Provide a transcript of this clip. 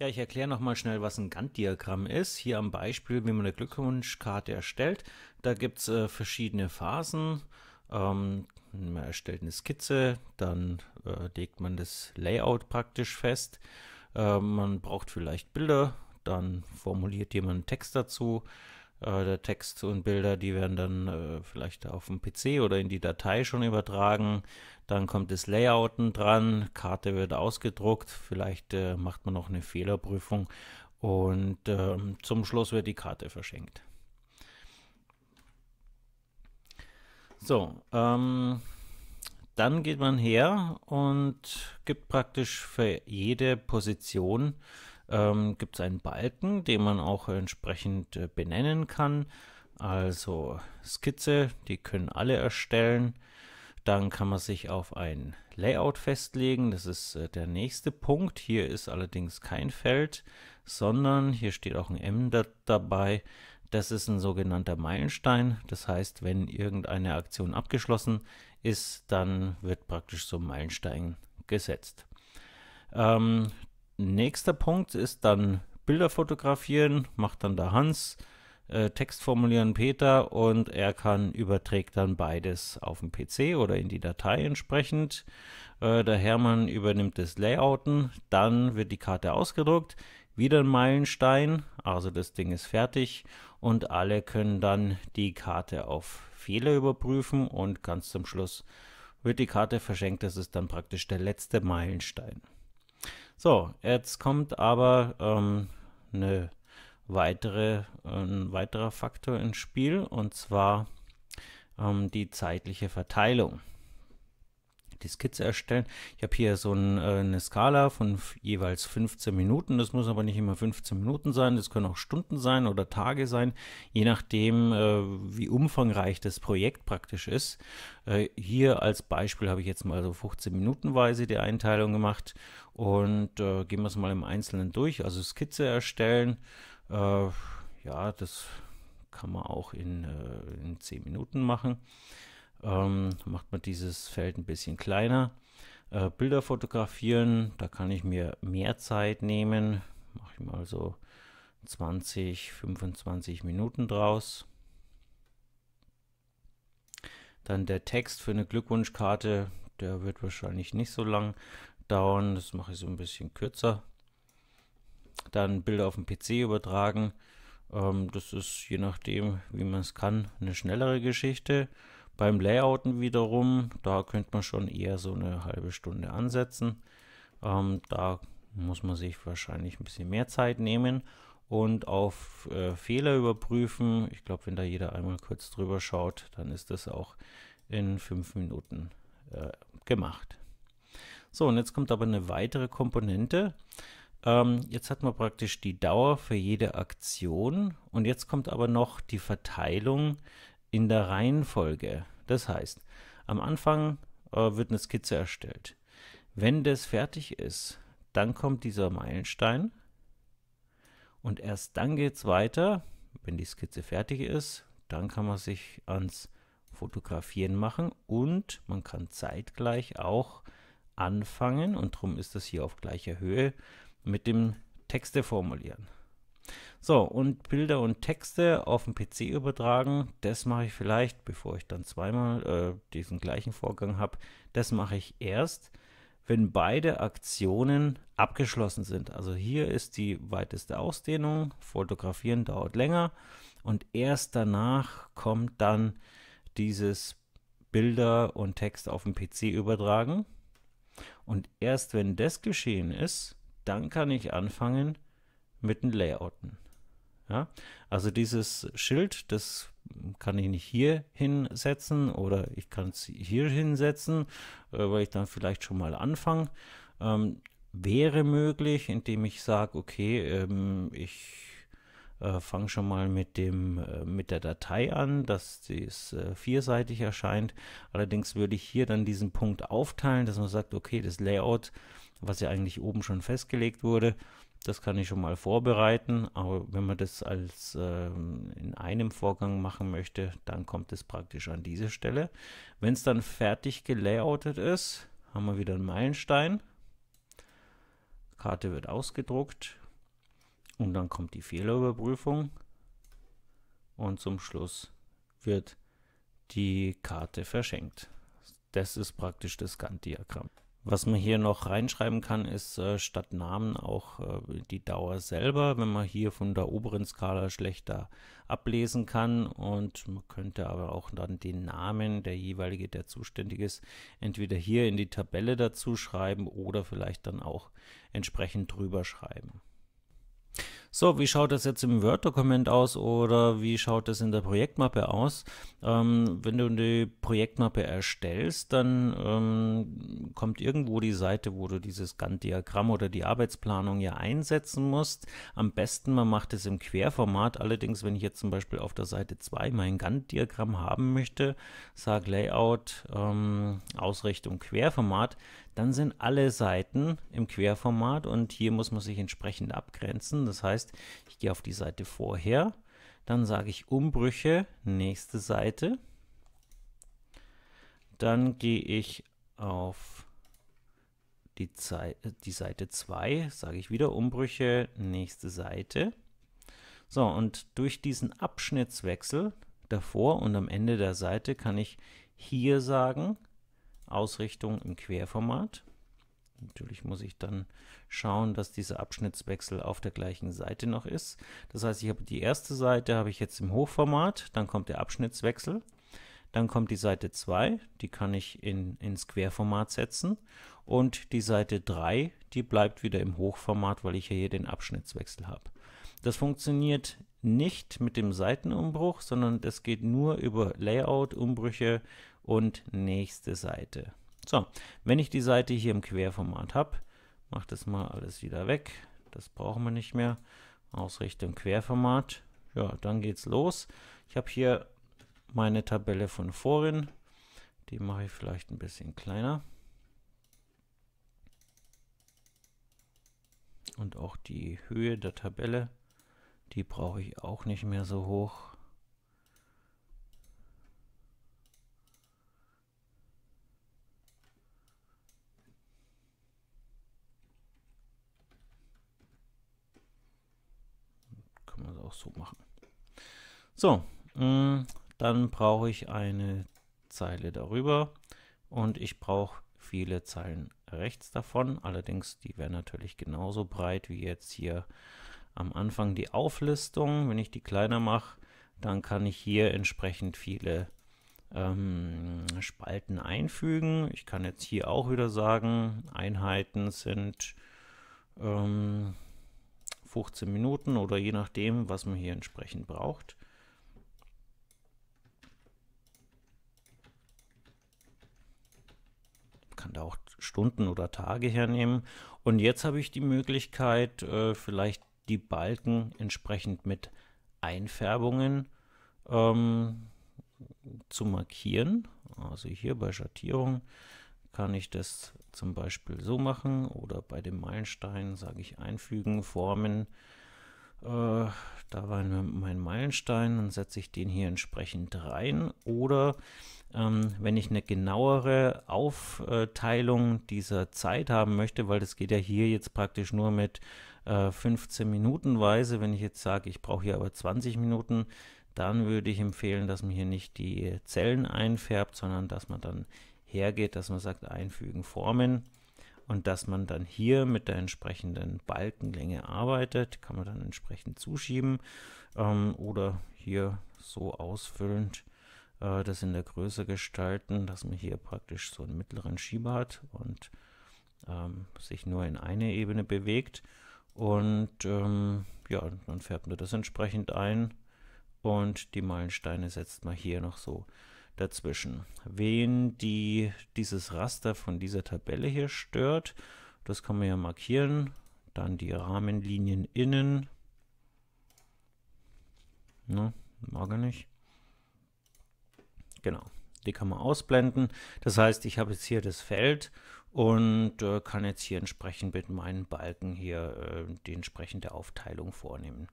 Ja, ich erkläre nochmal schnell, was ein Gantt-Diagramm ist. Hier am Beispiel, wie man eine Glückwunschkarte erstellt. Da gibt's äh, verschiedene Phasen. Ähm, man erstellt eine Skizze, dann äh, legt man das Layout praktisch fest. Äh, man braucht vielleicht Bilder, dann formuliert jemand einen Text dazu. Äh, der Text und Bilder, die werden dann äh, vielleicht auf dem PC oder in die Datei schon übertragen. Dann kommt das Layouten dran, Karte wird ausgedruckt, vielleicht äh, macht man noch eine Fehlerprüfung und ähm, zum Schluss wird die Karte verschenkt. So, ähm, dann geht man her und gibt praktisch für jede Position ähm, gibt es einen Balken, den man auch entsprechend äh, benennen kann. Also Skizze, die können alle erstellen. Dann kann man sich auf ein Layout festlegen. Das ist äh, der nächste Punkt. Hier ist allerdings kein Feld, sondern hier steht auch ein M da dabei. Das ist ein sogenannter Meilenstein. Das heißt, wenn irgendeine Aktion abgeschlossen ist, dann wird praktisch so ein Meilenstein gesetzt. Ähm, nächster Punkt ist dann Bilder fotografieren, macht dann der Hans, äh, Text formulieren Peter und er kann, überträgt dann beides auf den PC oder in die Datei entsprechend. Äh, der Hermann übernimmt das Layouten, dann wird die Karte ausgedruckt, wieder ein Meilenstein, also das Ding ist fertig und alle können dann die Karte auf Fehler überprüfen und ganz zum Schluss wird die Karte verschenkt, das ist dann praktisch der letzte Meilenstein. So, jetzt kommt aber ähm, eine weitere, ein weiterer Faktor ins Spiel und zwar ähm, die zeitliche Verteilung die Skizze erstellen. Ich habe hier so ein, äh, eine Skala von jeweils 15 Minuten. Das muss aber nicht immer 15 Minuten sein, das können auch Stunden sein oder Tage sein, je nachdem, äh, wie umfangreich das Projekt praktisch ist. Äh, hier als Beispiel habe ich jetzt mal so 15 Minutenweise die Einteilung gemacht und gehen wir es mal im Einzelnen durch. Also Skizze erstellen, ja, das kann man auch in, in 10 Minuten machen ähm, macht man dieses Feld ein bisschen kleiner. Äh, Bilder fotografieren, da kann ich mir mehr Zeit nehmen. Mache ich mal so 20, 25 Minuten draus. Dann der Text für eine Glückwunschkarte, der wird wahrscheinlich nicht so lang dauern. Das mache ich so ein bisschen kürzer. Dann Bilder auf dem PC übertragen. Ähm, das ist je nachdem, wie man es kann, eine schnellere Geschichte. Beim Layouten wiederum, da könnte man schon eher so eine halbe Stunde ansetzen. Ähm, da muss man sich wahrscheinlich ein bisschen mehr Zeit nehmen und auf äh, Fehler überprüfen. Ich glaube, wenn da jeder einmal kurz drüber schaut, dann ist das auch in fünf Minuten äh, gemacht. So, und jetzt kommt aber eine weitere Komponente. Ähm, jetzt hat man praktisch die Dauer für jede Aktion und jetzt kommt aber noch die Verteilung in der Reihenfolge. Das heißt, am Anfang äh, wird eine Skizze erstellt. Wenn das fertig ist, dann kommt dieser Meilenstein und erst dann geht es weiter. Wenn die Skizze fertig ist, dann kann man sich ans Fotografieren machen und man kann zeitgleich auch anfangen, und darum ist das hier auf gleicher Höhe, mit dem Texte formulieren. So, und Bilder und Texte auf den PC übertragen, das mache ich vielleicht, bevor ich dann zweimal äh, diesen gleichen Vorgang habe, das mache ich erst, wenn beide Aktionen abgeschlossen sind. Also hier ist die weiteste Ausdehnung, fotografieren dauert länger und erst danach kommt dann dieses Bilder und Text auf den PC übertragen. Und erst wenn das geschehen ist, dann kann ich anfangen, mit den Layouten. Ja? Also dieses Schild, das kann ich nicht hier hinsetzen oder ich kann es hier hinsetzen, äh, weil ich dann vielleicht schon mal anfange. Ähm, wäre möglich, indem ich sage, okay, ähm, ich äh, fange schon mal mit dem äh, mit der Datei an, dass dies äh, vierseitig erscheint. Allerdings würde ich hier dann diesen Punkt aufteilen, dass man sagt, okay, das Layout, was ja eigentlich oben schon festgelegt wurde, das kann ich schon mal vorbereiten, aber wenn man das als äh, in einem Vorgang machen möchte, dann kommt es praktisch an diese Stelle. Wenn es dann fertig gelayoutet ist, haben wir wieder einen Meilenstein. Karte wird ausgedruckt und dann kommt die Fehlerüberprüfung und zum Schluss wird die Karte verschenkt. Das ist praktisch das Gantt-Diagramm. Was man hier noch reinschreiben kann, ist äh, statt Namen auch äh, die Dauer selber, wenn man hier von der oberen Skala schlechter ablesen kann. Und man könnte aber auch dann den Namen der jeweilige, der zuständig ist, entweder hier in die Tabelle dazu schreiben oder vielleicht dann auch entsprechend drüber schreiben. So, wie schaut das jetzt im Word-Dokument aus oder wie schaut das in der Projektmappe aus? Ähm, wenn du eine Projektmappe erstellst, dann ähm, kommt irgendwo die Seite, wo du dieses Gantt-Diagramm oder die Arbeitsplanung ja einsetzen musst. Am besten, man macht es im Querformat. Allerdings, wenn ich jetzt zum Beispiel auf der Seite 2 mein Gantt-Diagramm haben möchte, sage Layout, ähm, Ausrichtung, Querformat, dann sind alle Seiten im Querformat und hier muss man sich entsprechend abgrenzen. Das heißt, ich gehe auf die Seite vorher, dann sage ich Umbrüche, nächste Seite. Dann gehe ich auf die, Ze äh, die Seite 2, sage ich wieder Umbrüche, nächste Seite. So, und durch diesen Abschnittswechsel davor und am Ende der Seite kann ich hier sagen, Ausrichtung im Querformat. Natürlich muss ich dann schauen, dass dieser Abschnittswechsel auf der gleichen Seite noch ist. Das heißt, ich habe die erste Seite habe ich jetzt im Hochformat, dann kommt der Abschnittswechsel, dann kommt die Seite 2, die kann ich in, ins Querformat setzen und die Seite 3, die bleibt wieder im Hochformat, weil ich hier den Abschnittswechsel habe. Das funktioniert nicht mit dem Seitenumbruch, sondern das geht nur über Layout-Umbrüche und nächste Seite. So, wenn ich die Seite hier im Querformat habe, mache das mal alles wieder weg. Das brauchen wir nicht mehr. Ausrichtung Querformat. Ja, dann geht's los. Ich habe hier meine Tabelle von vorhin. Die mache ich vielleicht ein bisschen kleiner. Und auch die Höhe der Tabelle, die brauche ich auch nicht mehr so hoch. auch so machen. So, mh, ähm, dann brauche ich eine Zeile darüber und ich brauche viele Zeilen rechts davon. Allerdings, die wäre natürlich genauso breit wie jetzt hier am Anfang die Auflistung. Wenn ich die kleiner mache, dann kann ich hier entsprechend viele ähm, Spalten einfügen. Ich kann jetzt hier auch wieder sagen, Einheiten sind ähm, 15 Minuten oder je nachdem, was man hier entsprechend braucht. Man kann da auch Stunden oder Tage hernehmen. Und jetzt habe ich die Möglichkeit, äh, vielleicht die Balken entsprechend mit Einfärbungen ähm, zu markieren. Also hier bei Schattierung kann ich das zum Beispiel so machen oder bei dem Meilenstein sage ich einfügen, formen. Äh, da war mein Meilenstein, dann setze ich den hier entsprechend rein. Oder ähm, wenn ich eine genauere Aufteilung dieser Zeit haben möchte, weil das geht ja hier jetzt praktisch nur mit äh, 15 Minutenweise, wenn ich jetzt sage, ich brauche hier aber 20 Minuten, dann würde ich empfehlen, dass man hier nicht die Zellen einfärbt, sondern dass man dann hergeht, dass man sagt, einfügen, formen und dass man dann hier mit der entsprechenden Balkenlänge arbeitet, kann man dann entsprechend zuschieben ähm, oder hier so ausfüllend äh, das in der Größe gestalten, dass man hier praktisch so einen mittleren Schieber hat und ähm, sich nur in eine Ebene bewegt und ähm, ja, dann färbt man das entsprechend ein und die Meilensteine setzt man hier noch so dazwischen. Wen die, dieses Raster von dieser Tabelle hier stört, das kann man ja markieren. Dann die Rahmenlinien innen. Ne, mag er nicht. Genau, die kann man ausblenden. Das heißt, ich habe jetzt hier das Feld und äh, kann jetzt hier entsprechend mit meinen Balken hier äh, die entsprechende Aufteilung vornehmen.